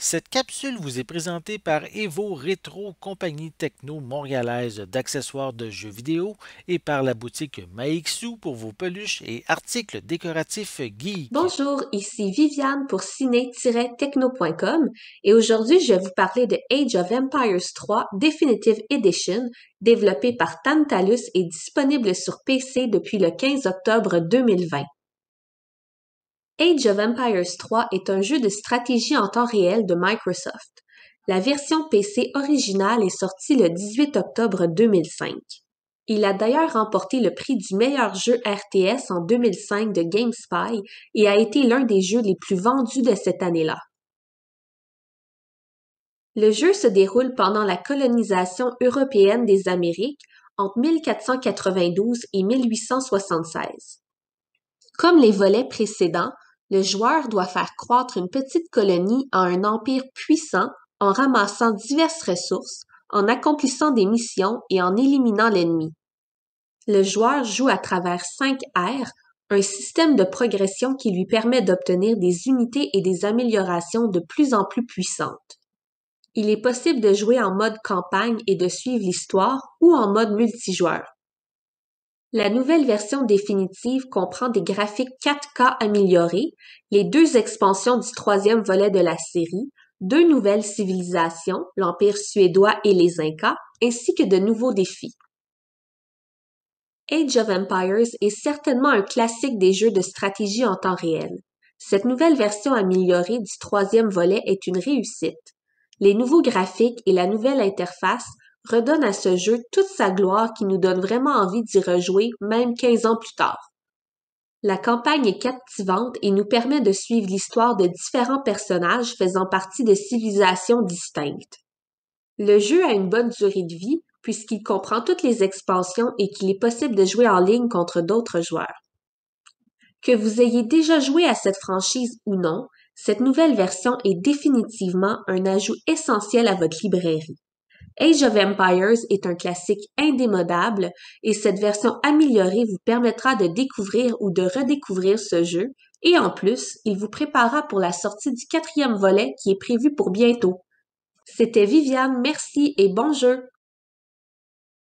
Cette capsule vous est présentée par Evo Retro, compagnie techno montréalaise d'accessoires de jeux vidéo, et par la boutique Maixu pour vos peluches et articles décoratifs guy Bonjour, ici Viviane pour ciné-techno.com et aujourd'hui je vais vous parler de Age of Empires 3 Definitive Edition, développé par Tantalus et disponible sur PC depuis le 15 octobre 2020. Age of Empires 3 est un jeu de stratégie en temps réel de Microsoft. La version PC originale est sortie le 18 octobre 2005. Il a d'ailleurs remporté le prix du meilleur jeu RTS en 2005 de GameSpy et a été l'un des jeux les plus vendus de cette année-là. Le jeu se déroule pendant la colonisation européenne des Amériques entre 1492 et 1876. Comme les volets précédents, le joueur doit faire croître une petite colonie à un empire puissant en ramassant diverses ressources, en accomplissant des missions et en éliminant l'ennemi. Le joueur joue à travers 5 R, un système de progression qui lui permet d'obtenir des unités et des améliorations de plus en plus puissantes. Il est possible de jouer en mode campagne et de suivre l'histoire ou en mode multijoueur, la nouvelle version définitive comprend des graphiques 4 k améliorés, les deux expansions du troisième volet de la série, deux nouvelles civilisations, l'Empire suédois et les Incas, ainsi que de nouveaux défis. Age of Empires est certainement un classique des jeux de stratégie en temps réel. Cette nouvelle version améliorée du troisième volet est une réussite. Les nouveaux graphiques et la nouvelle interface redonne à ce jeu toute sa gloire qui nous donne vraiment envie d'y rejouer, même 15 ans plus tard. La campagne est captivante et nous permet de suivre l'histoire de différents personnages faisant partie de civilisations distinctes. Le jeu a une bonne durée de vie puisqu'il comprend toutes les expansions et qu'il est possible de jouer en ligne contre d'autres joueurs. Que vous ayez déjà joué à cette franchise ou non, cette nouvelle version est définitivement un ajout essentiel à votre librairie. Age of Empires est un classique indémodable et cette version améliorée vous permettra de découvrir ou de redécouvrir ce jeu et en plus, il vous préparera pour la sortie du quatrième volet qui est prévu pour bientôt. C'était Viviane, merci et bon jeu!